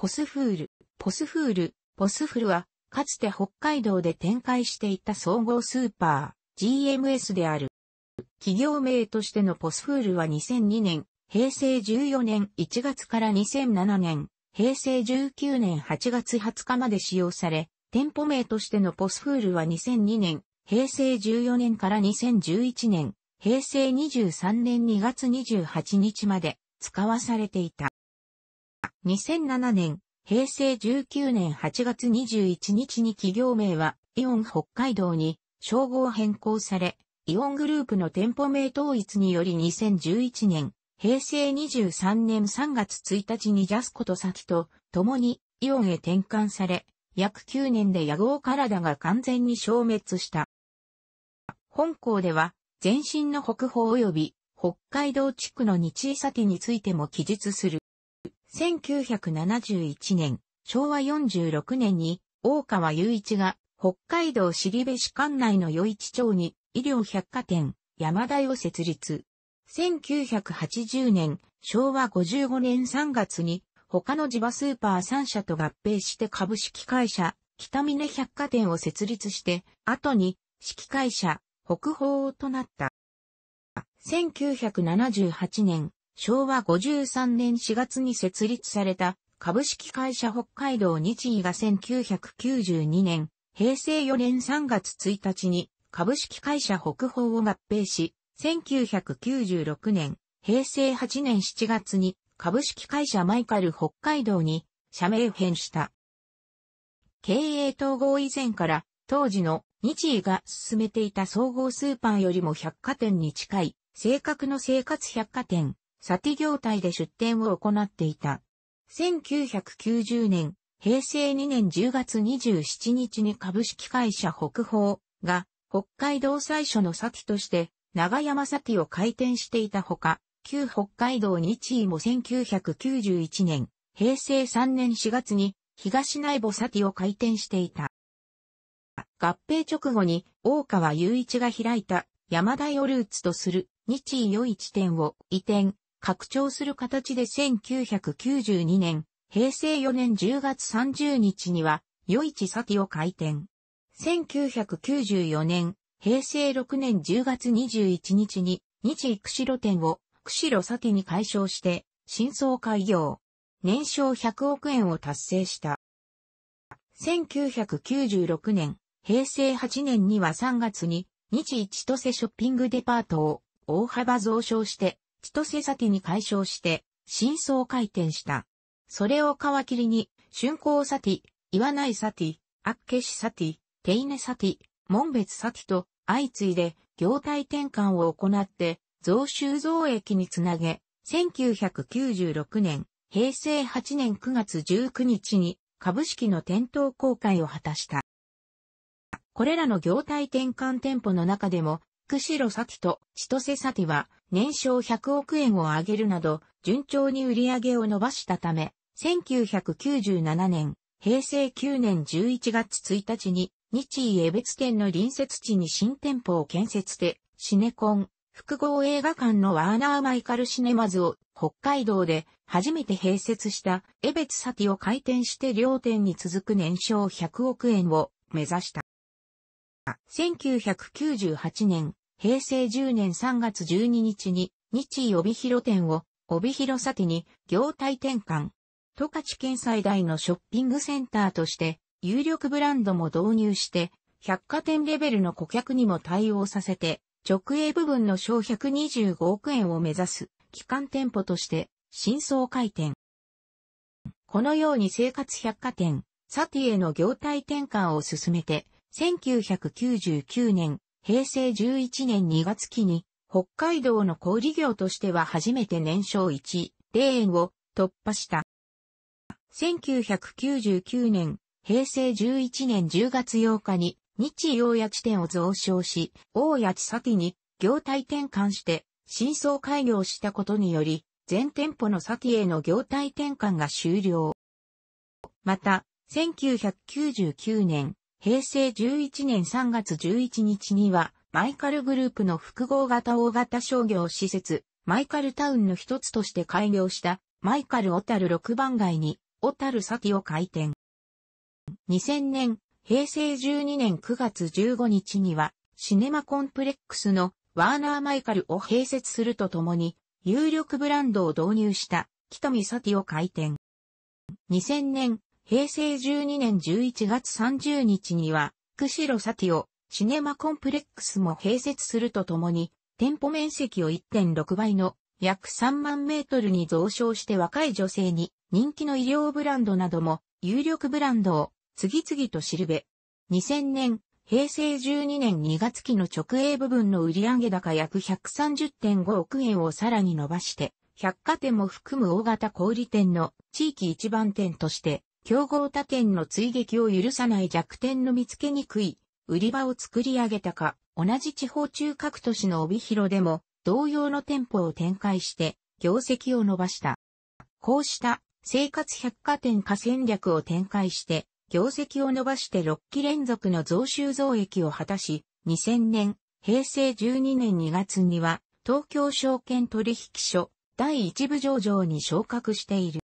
ポスフール、ポスフール、ポスフルは、かつて北海道で展開していた総合スーパー、GMS である。企業名としてのポスフールは2002年、平成14年1月から2007年、平成19年8月20日まで使用され、店舗名としてのポスフールは2002年、平成14年から2011年、平成23年2月28日まで使わされていた。2007年、平成19年8月21日に企業名はイオン北海道に称号変更され、イオングループの店舗名統一により2011年、平成23年3月1日にジャスコとサキと共にイオンへ転換され、約9年で野豪体が完全に消滅した。本校では、全身の北方及び北海道地区の日井先についても記述する。1971年、昭和46年に、大川雄一が、北海道尻部市管内の余市町に、医療百貨店、山田を設立。1980年、昭和55年3月に、他の地場スーパー3社と合併して株式会社、北峰百貨店を設立して、後に、式会社、北方となった。1978年、昭和53年4月に設立された株式会社北海道日医が1992年、平成4年3月1日に株式会社北方を合併し、1996年、平成8年7月に株式会社マイカル北海道に社名変した。経営統合以前から当時の日医が進めていた総合スーパーよりも百貨店に近い正確の生活百貨店サティ業態で出店を行っていた。1990年、平成2年10月27日に株式会社北方が北海道最初のサティとして長山サティを開店していたほか、旧北海道日位も1991年、平成3年4月に東内部サティを開店していた。合併直後に大川雄一が開いた山田をルーツとする日位い地点を移転、拡張する形で1992年、平成4年10月30日には、余市先を開店。1994年、平成6年10月21日に、日釧路店を釧路先に解消して、新装開業。年商100億円を達成した。1996年、平成8年には3月に、日一都瀬ショッピングデパートを大幅増床して、千歳ィに解消して、真相回転した。それを皮切りに、春光サティ、岩内サティ、アッケシサティ、テイネサティ、門別サティと相次いで業態転換を行って、増収増益につなげ、1996年、平成8年9月19日に株式の店頭公開を果たした。これらの業態転換店舗の中でも、釧路サティと千歳サティは年商100億円を上げるなど、順調に売り上げを伸ばしたため、1997年、平成9年11月1日に、日井江別店の隣接地に新店舗を建設て、シネコン、複合映画館のワーナーマイカルシネマズを北海道で初めて併設した江別サティを開店して両店に続く年商100億円を目指した。1998年、平成10年3月12日に、日曜帯広店を、帯広さてに、業態転換。十勝県最大のショッピングセンターとして、有力ブランドも導入して、百貨店レベルの顧客にも対応させて、直営部分の小125億円を目指す、基幹店舗として、新装開店。このように生活百貨店、サティへの業態転換を進めて、1999年、平成11年2月期に、北海道の小売業としては初めて年商1、0円を突破した。1999年、平成11年10月8日に、日洋地点を増床し、大地先に業態転換して、真相開業したことにより、全店舗の先への業態転換が終了。また、1999年、平成11年3月11日には、マイカルグループの複合型大型商業施設、マイカルタウンの一つとして開業した、マイカル小樽6番街に、小樽先を開店。2000年、平成12年9月15日には、シネマコンプレックスのワーナーマイカルを併設するとともに、有力ブランドを導入した、北見サティを開店。2000年、平成12年11月30日には、釧路サティオ、シネマコンプレックスも併設するとともに、店舗面積を1.6倍の約3万メートルに増床して若い女性に人気の医療ブランドなども有力ブランドを次々と知るべ。2000年、平成12年2月期の直営部分の売上高約130.5億円をさらに伸ばして、百貨店も含む大型小売店の地域一番店として競合他店の追撃を許さない弱点の見つけにくい売り場を作り上げたか、同じ地方中各都市の帯広でも同様の店舗を展開して業績を伸ばした。こうした生活百貨店化戦略を展開して業績を伸ばして6期連続の増収増益を果たし、2000年、平成12年2月には東京証券取引所第一部上場に昇格している。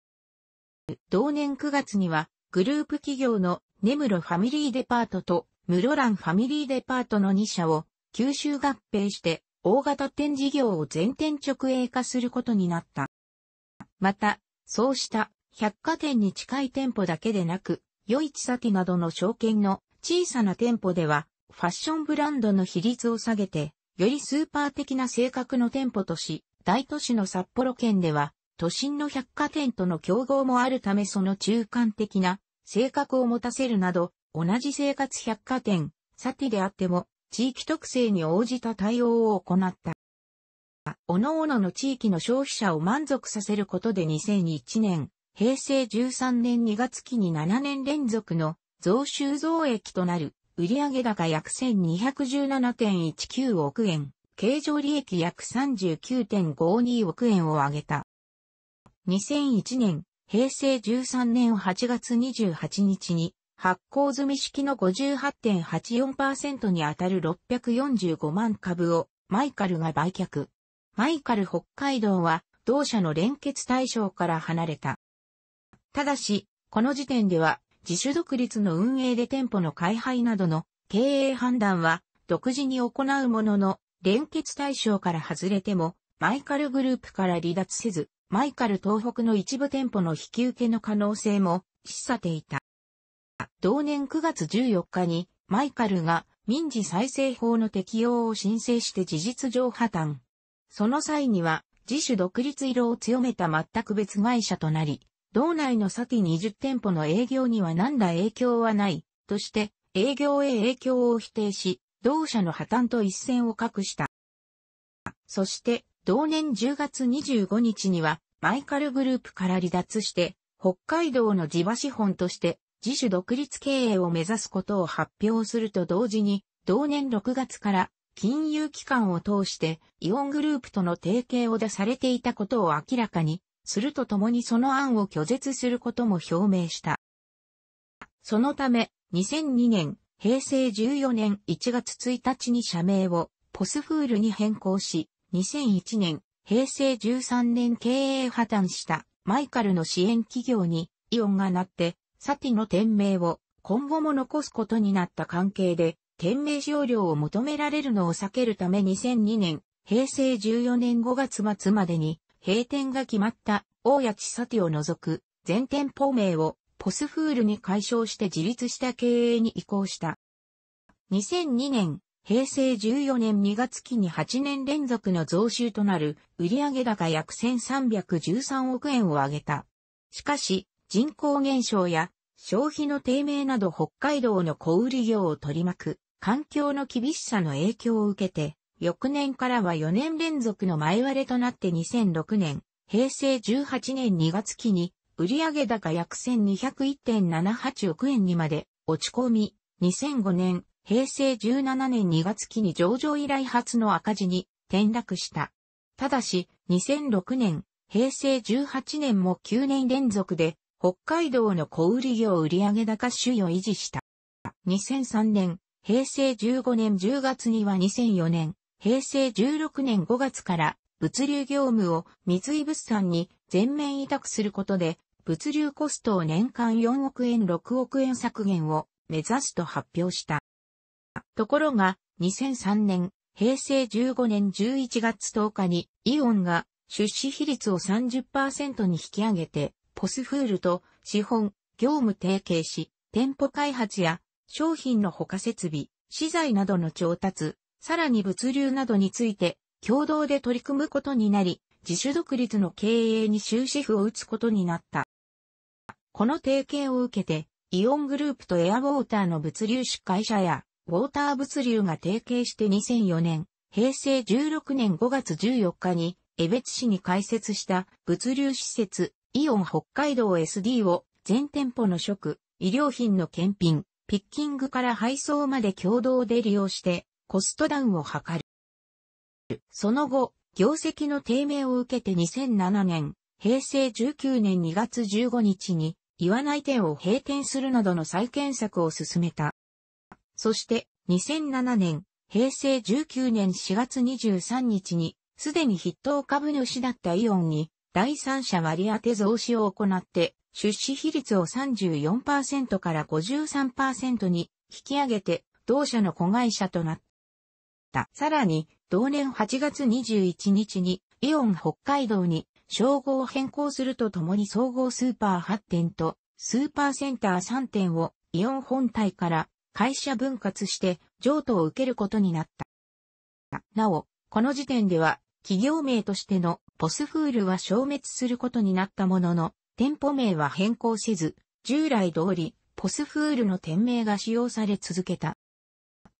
同年9月には、グループ企業の根室ファミリーデパートと室蘭ファミリーデパートの2社を吸収合併して大型店事業を全店直営化することになった。また、そうした百貨店に近い店舗だけでなく、余市サティなどの証券の小さな店舗では、ファッションブランドの比率を下げて、よりスーパー的な性格の店舗とし、大都市の札幌圏では、都心の百貨店との競合もあるためその中間的な性格を持たせるなど、同じ生活百貨店、サティであっても、地域特性に応じた対応を行った。各々の地域の消費者を満足させることで2001年、平成13年2月期に7年連続の増収増益となる売上高約1217.19億円、経常利益約39.52億円を上げた。2001年、平成13年8月28日に、発行済み式の58.84%にあたる645万株を、マイカルが売却。マイカル北海道は、同社の連結対象から離れた。ただし、この時点では、自主独立の運営で店舗の開廃などの経営判断は、独自に行うものの、連結対象から外れても、マイカルグループから離脱せず、マイカル東北の一部店舗の引き受けの可能性も示唆ていた。同年9月14日にマイカルが民事再生法の適用を申請して事実上破綻。その際には自主独立色を強めた全く別会社となり、道内のサティ20店舗の営業には何ら影響はない、として営業へ影響を否定し、同社の破綻と一線を画した。そして、同年10月25日には、マイカルグループから離脱して、北海道の地場資本として自主独立経営を目指すことを発表すると同時に、同年6月から金融機関を通してイオングループとの提携を出されていたことを明らかにするとともにその案を拒絶することも表明した。そのため、2002年、平成14年1月1日に社名をポスフールに変更し、2001年、平成13年経営破綻したマイカルの支援企業にイオンがなって、サティの店名を今後も残すことになった関係で、店名使用料を求められるのを避けるため2002年、平成14年5月末までに閉店が決まった大谷地サティを除く全店舗名をポスフールに解消して自立した経営に移行した。2002年平成14年2月期に8年連続の増収となる売上高約1313億円を上げた。しかし、人口減少や消費の低迷など北海道の小売業を取り巻く環境の厳しさの影響を受けて、翌年からは4年連続の前割れとなって2006年、平成18年2月期に売上高約1201.78億円にまで落ち込み、2005年平成17年2月期に上場以来初の赤字に転落した。ただし、2006年、平成18年も9年連続で、北海道の小売業売上高収を維持した。2003年、平成15年10月には2004年、平成16年5月から物流業務を三井物産に全面委託することで、物流コストを年間4億円6億円削減を目指すと発表した。ところが、2003年、平成15年11月10日に、イオンが出資比率を30%に引き上げて、ポスフールと資本、業務提携し、店舗開発や商品の他設備、資材などの調達、さらに物流などについて共同で取り組むことになり、自主独立の経営に終止符を打つことになった。この提携を受けて、イオングループとエアウォーターの物流出会社やウォーター物流が提携して2004年、平成16年5月14日に、江別市に開設した物流施設、イオン北海道 SD を全店舗の食、医療品の検品、ピッキングから配送まで共同で利用して、コストダウンを図る。その後、業績の低迷を受けて2007年、平成19年2月15日に、岩内店を閉店するなどの再建策を進めた。そして2007年、平成19年4月23日に、すでに筆頭株主だったイオンに、第三者割当増資を行って、出資比率を34%から53%に引き上げて、同社の子会社となった。さらに、同年8月21日に、イオン北海道に、称号を変更するとともに総合スーパー8店と、スーパーセンター3店をイオン本体から会社分割して譲渡を受けることになった。なお、この時点では企業名としてのポスフールは消滅することになったものの、店舗名は変更せず、従来通りポスフールの店名が使用され続けた。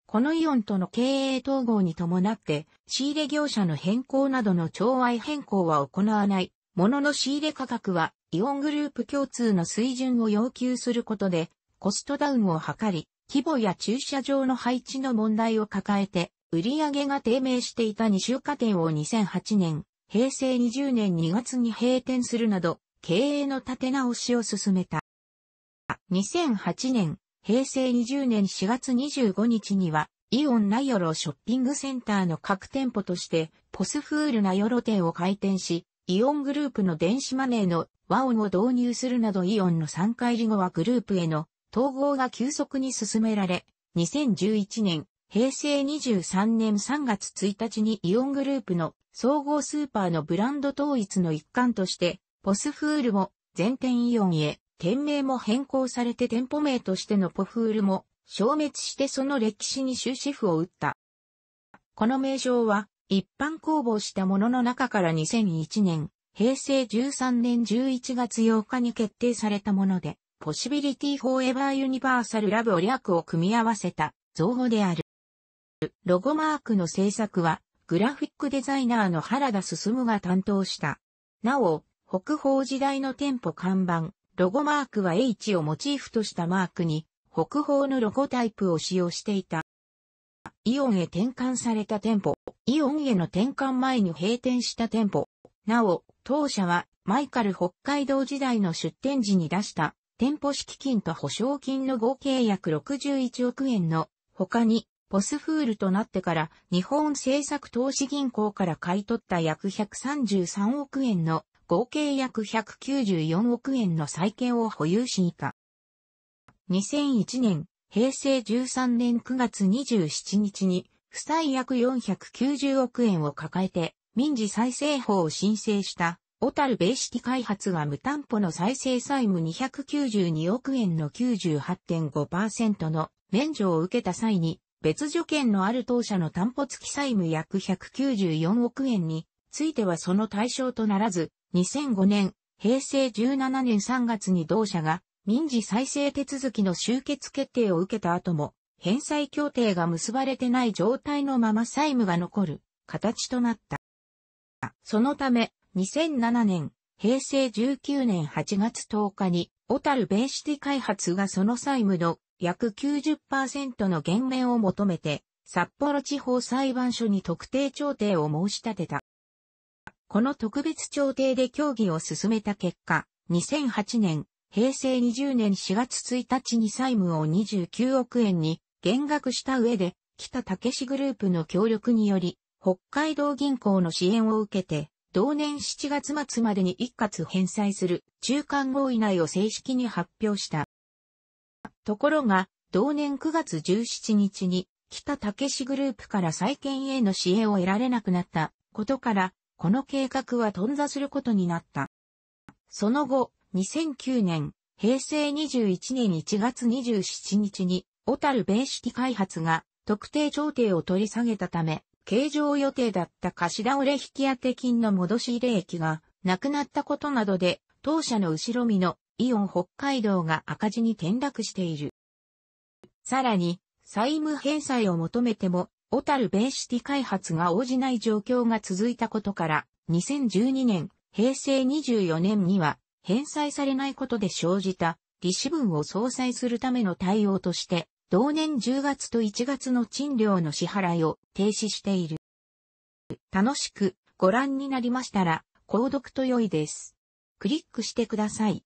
このイオンとの経営統合に伴って仕入れ業者の変更などの調和変更は行わない。ものの仕入れ価格はイオングループ共通の水準を要求することでコストダウンを図り、規模や駐車場の配置の問題を抱えて、売上げが低迷していた二週間店を2008年、平成20年2月に閉店するなど、経営の立て直しを進めた。2008年、平成20年4月25日には、イオンナヨロショッピングセンターの各店舗として、ポスフールナヨロ店を開店し、イオングループの電子マネーの和音を導入するなどイオンの3回り後はグループへの統合が急速に進められ、2011年、平成23年3月1日にイオングループの総合スーパーのブランド統一の一環として、ポスフールも全店イオンへ、店名も変更されて店舗名としてのポフールも消滅してその歴史に終止符を打った。この名称は一般公募したものの中から2001年、平成13年11月8日に決定されたもので、ポシビリティフォーエバーユニバーサルラブを略を組み合わせた造語である。ロゴマークの制作は、グラフィックデザイナーの原田進が担当した。なお、北方時代の店舗看板、ロゴマークは H をモチーフとしたマークに、北方のロゴタイプを使用していた。イオンへ転換された店舗、イオンへの転換前に閉店した店舗。なお、当社はマイカル北海道時代の出店時に出した店舗資金と保証金の合計約61億円の他に、ポスフールとなってから日本政策投資銀行から買い取った約133億円の合計約194億円の債建を保有し以下。2001年、平成13年9月27日に、負債約490億円を抱えて、民事再生法を申請した小樽ベーシティ開発は無担保の再生債務292億円の98.5%の免除を受けた際に、別助権のある当社の担保付き債務約194億円についてはその対象とならず、2005年、平成17年3月に同社が民事再生手続きの終結決定を受けた後も、返済協定が結ばれてない状態のまま債務が残る形となった。そのため、2007年、平成19年8月10日に、小樽ベーシティ開発がその債務の約90%の減免を求めて、札幌地方裁判所に特定調停を申し立てた。この特別調停で協議を進めた結果、2008年、平成20年4月1日に債務を29億円に減額した上で、北武グループの協力により、北海道銀行の支援を受けて、同年7月末までに一括返済する中間合意内を正式に発表した。ところが、同年9月17日に、北武史グループから再建への支援を得られなくなったことから、この計画は頓挫することになった。その後、2009年、平成21年1月27日に、小樽米式開発が特定調停を取り下げたため、計上予定だった貸し倒れ引当金の戻し入れ益がなくなったことなどで、当社の後ろ身のイオン北海道が赤字に転落している。さらに、債務返済を求めても、小樽ベーシティ開発が応じない状況が続いたことから、2012年、平成24年には、返済されないことで生じた、利子分を相殺するための対応として、同年10月と1月の賃料の支払いを停止している。楽しくご覧になりましたら、購読と良いです。クリックしてください。